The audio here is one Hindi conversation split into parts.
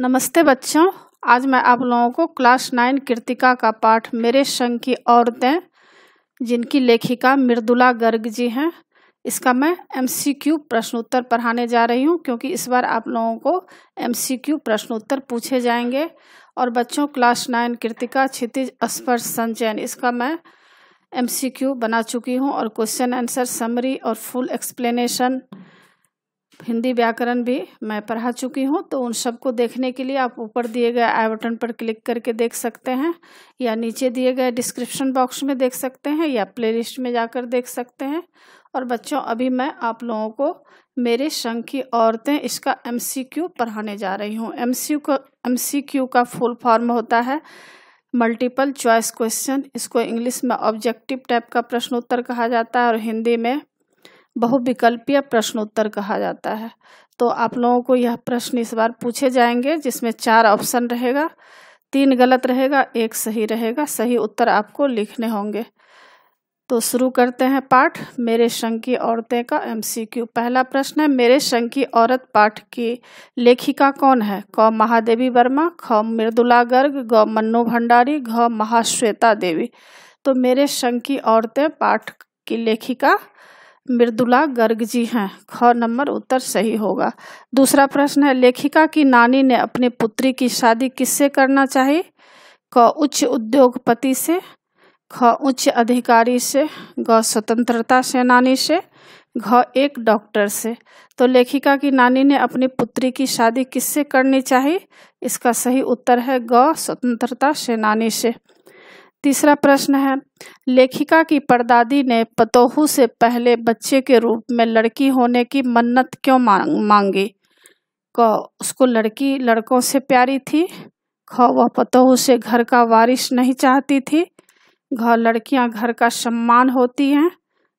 नमस्ते बच्चों आज मैं आप लोगों को क्लास नाइन कृतिका का पाठ मेरे संघ की औरतें जिनकी लेखिका मृदुला गर्ग जी हैं इसका मैं एमसीक्यू प्रश्नोत्तर पढ़ाने जा रही हूं क्योंकि इस बार आप लोगों को एमसीक्यू प्रश्नोत्तर पूछे जाएंगे और बच्चों क्लास नाइन कृतिका क्षितिज स्पर्श संचयन इसका मैं क्यू बना चुकी हूँ और क्वेश्चन आंसर समरी और फुल एक्सप्लेनेशन हिंदी व्याकरण भी मैं पढ़ा चुकी हूँ तो उन सबको देखने के लिए आप ऊपर दिए गए आई बटन पर क्लिक करके देख सकते हैं या नीचे दिए गए डिस्क्रिप्शन बॉक्स में देख सकते हैं या प्लेलिस्ट में जाकर देख सकते हैं और बच्चों अभी मैं आप लोगों को मेरे संघ की औरतें इसका एम पढ़ाने जा रही हूँ एम का एम का फुल फॉर्म होता है मल्टीपल चॉइस क्वेश्चन इसको इंग्लिश में ऑब्जेक्टिव टाइप का प्रश्नोत्तर कहा जाता है और हिंदी में बहुविकल्पीय प्रश्नोत्तर कहा जाता है तो आप लोगों को यह प्रश्न इस बार पूछे जाएंगे जिसमें चार ऑप्शन रहेगा तीन गलत रहेगा एक सही रहेगा सही उत्तर आपको लिखने होंगे तो शुरू करते हैं पाठ मेरे शंकी औरतें का एमसीक्यू पहला प्रश्न है मेरे शंकी औरत पाठ की लेखिका कौन है क महादेवी वर्मा ख मृदुला गर्ग ग मन्नो भंडारी घ महाश्वेता देवी तो मेरे शंकी औरतें पाठ की लेखिका मृदुला गर्ग जी हैं ख नंबर उत्तर सही होगा दूसरा प्रश्न है लेखिका की नानी ने अपनी पुत्री की शादी किससे करना चाहिए क उच्च उद्योगपति से ख उच्च अधिकारी से ग स्वतंत्रता सेनानी से घ एक डॉक्टर से तो लेखिका की नानी ने अपनी पुत्री की शादी किससे करनी चाहिए इसका सही उत्तर है ग स्वतंत्रता सेनानी से तीसरा प्रश्न है लेखिका की परदादी ने पतोहू से पहले बच्चे के रूप में लड़की होने की मन्नत क्यों मांग मांगी क उसको लड़की लड़कों से प्यारी थी ख वह पतोहू से घर का वारिश नहीं चाहती थी घ लड़कियां घर का सम्मान होती हैं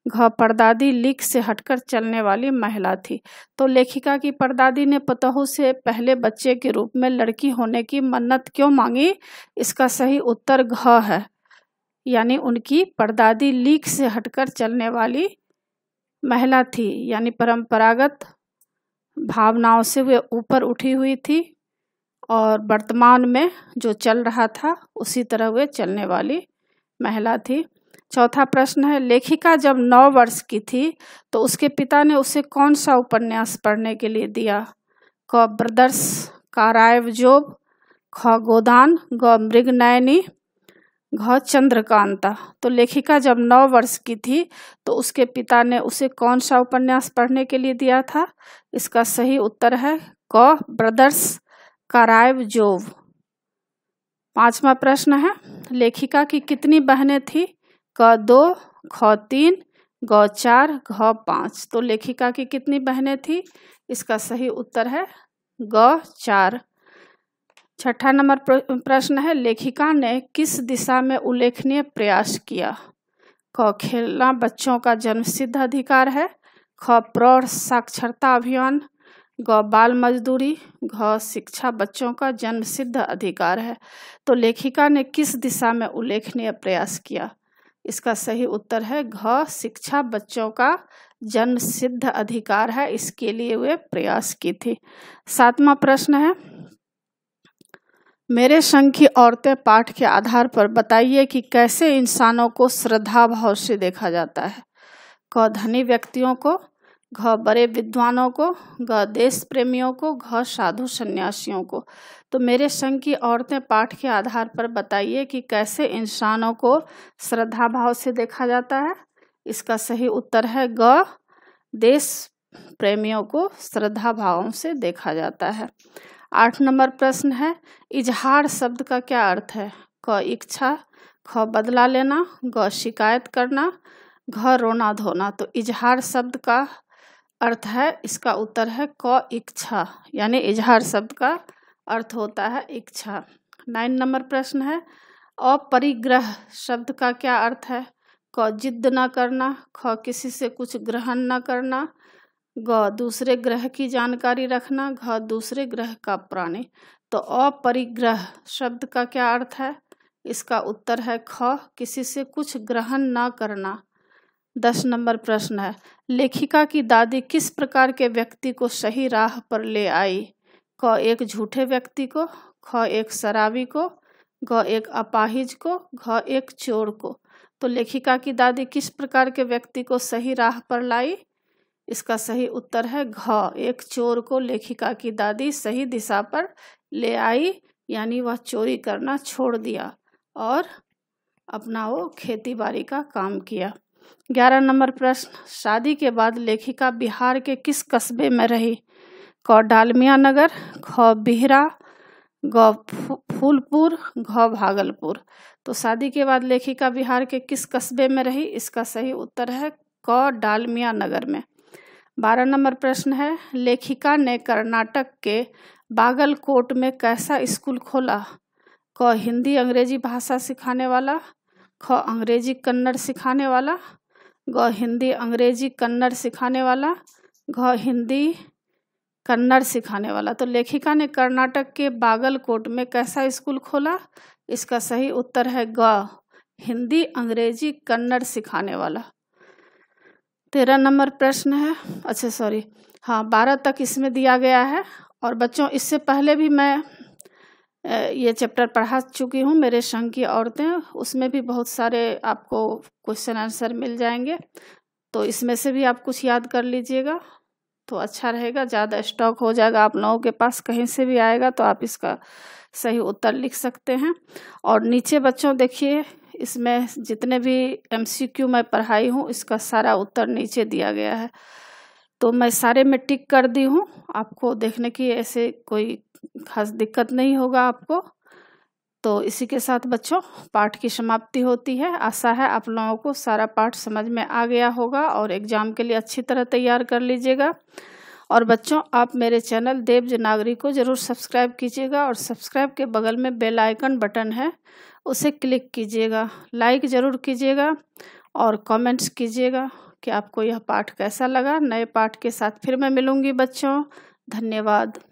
घ परदादी लीक से हटकर चलने वाली महिला थी तो लेखिका की परदादी ने पतोहू से पहले बच्चे के रूप में लड़की होने की मन्नत क्यों मांगी इसका सही उत्तर घ है यानी उनकी परदादी लीक से हटकर चलने वाली महिला थी यानी परंपरागत भावनाओं से वे ऊपर उठी हुई थी और वर्तमान में जो चल रहा था उसी तरह वे चलने वाली महिला थी चौथा प्रश्न है लेखिका जब नौ वर्ष की थी तो उसके पिता ने उसे कौन सा उपन्यास पढ़ने के लिए दिया क ब्रदर्स कारायव जोब ख गोदान ग मृगनयनी घ चंद्रकांता तो लेखिका जब नौ वर्ष की थी तो उसके पिता ने उसे कौन सा उपन्यास पढ़ने के लिए दिया था इसका सही उत्तर है क ब्रदर्स कराइव जोव पांचवा प्रश्न है लेखिका की कितनी बहनें थी क दो ख तीन ग चार घ पांच तो लेखिका की कितनी बहनें थी इसका सही उत्तर है ग चार छठा नंबर प्रश्न है लेखिका ने किस दिशा में उल्लेखनीय प्रयास किया क खेलना बच्चों का जन्मसिद्ध अधिकार है ख प्रौढ़ साक्षरता अभियान ग बाल मजदूरी घ शिक्षा बच्चों का जन्मसिद्ध अधिकार है तो लेखिका ने किस दिशा में उल्लेखनीय प्रयास किया इसका सही उत्तर है घ शिक्षा बच्चों का जन्मसिद्ध अधिकार है इसके लिए वे प्रयास की थी सातवां प्रश्न है मेरे संघ की औरतें पाठ के आधार पर बताइए कि कैसे इंसानों को श्रद्धा भाव से देखा जाता है क धनी व्यक्तियों को घ बड़े विद्वानों को ग देश प्रेमियों को घ साधु सन्यासियों को तो मेरे संघ की औरतें पाठ के आधार पर बताइए कि कैसे इंसानों को श्रद्धा भाव से देखा जाता है इसका सही उत्तर है ग देश प्रेमियों को श्रद्धा भावों से देखा जाता है आठ नंबर प्रश्न है इजहार शब्द का क्या अर्थ है क इच्छा ख बदला लेना ग शिकायत करना घ रोना धोना तो इजहार शब्द का अर्थ है इसका उत्तर है क इच्छा यानी इजहार शब्द का अर्थ होता है इच्छा नाइन नंबर प्रश्न है अपरिग्रह शब्द का क्या अर्थ है क जिद्द न करना ख किसी से कुछ ग्रहण न करना ग दूसरे ग्रह की जानकारी रखना घ दूसरे ग्रह का प्राणी तो अपरिग्रह शब्द का क्या अर्थ है इसका उत्तर है ख किसी से कुछ ग्रहण न करना दस नंबर प्रश्न है लेखिका की दादी किस प्रकार के व्यक्ति को सही राह पर ले आई क एक झूठे व्यक्ति को ख एक शराबी को ग एक अपाहिज को घ एक चोर को तो लेखिका की दादी किस प्रकार के व्यक्ति को सही राह पर लाई इसका सही उत्तर है घ एक चोर को लेखिका की दादी सही दिशा पर ले आई यानी वह चोरी करना छोड़ दिया और अपना वो खेती बाड़ी का काम किया ग्यारह नंबर प्रश्न शादी के बाद लेखिका बिहार के किस कस्बे में रही क डालमिया नगर ख बिहरा ग फूलपुर घ भागलपुर तो शादी के बाद लेखिका बिहार के किस कस्बे में रही इसका सही उत्तर है क डालमिया नगर में बारह नंबर प्रश्न है लेखिका ने कर्नाटक के बागलकोट में कैसा स्कूल खोला क हिंदी अंग्रेजी भाषा सिखाने वाला ख अंग्रेजी कन्नड़ सिखाने वाला ग हिंदी अंग्रेजी कन्नड़ सिखाने वाला घ हिंदी कन्नड़ सिखाने वाला तो लेखिका ने कर्नाटक के बागलकोट में कैसा स्कूल खोला इसका सही उत्तर है ग हिंदी अंग्रेजी कन्नड़ सिखाने वाला तेरह नंबर प्रश्न है अच्छा सॉरी हाँ बारह तक इसमें दिया गया है और बच्चों इससे पहले भी मैं ये चैप्टर पढ़ा चुकी हूँ मेरे संघ की औरतें उसमें भी बहुत सारे आपको क्वेश्चन आंसर मिल जाएंगे तो इसमें से भी आप कुछ याद कर लीजिएगा तो अच्छा रहेगा ज़्यादा स्टॉक हो जाएगा आप लोगों के पास कहीं से भी आएगा तो आप इसका सही उत्तर लिख सकते हैं और नीचे बच्चों देखिए इसमें जितने भी एमसीक्यू मैं पढ़ाई हूँ इसका सारा उत्तर नीचे दिया गया है तो मैं सारे में टिक कर दी हूँ आपको देखने की ऐसे कोई खास दिक्कत नहीं होगा आपको तो इसी के साथ बच्चों पाठ की समाप्ति होती है आशा है आप लोगों को सारा पाठ समझ में आ गया होगा और एग्ज़ाम के लिए अच्छी तरह तैयार कर लीजिएगा और बच्चों आप मेरे चैनल देव जनागरी को ज़रूर सब्सक्राइब कीजिएगा और सब्सक्राइब के बगल में बेल आइकन बटन है उसे क्लिक कीजिएगा लाइक ज़रूर कीजिएगा और कमेंट्स कीजिएगा कि आपको यह पाठ कैसा लगा नए पाठ के साथ फिर मैं मिलूँगी बच्चों धन्यवाद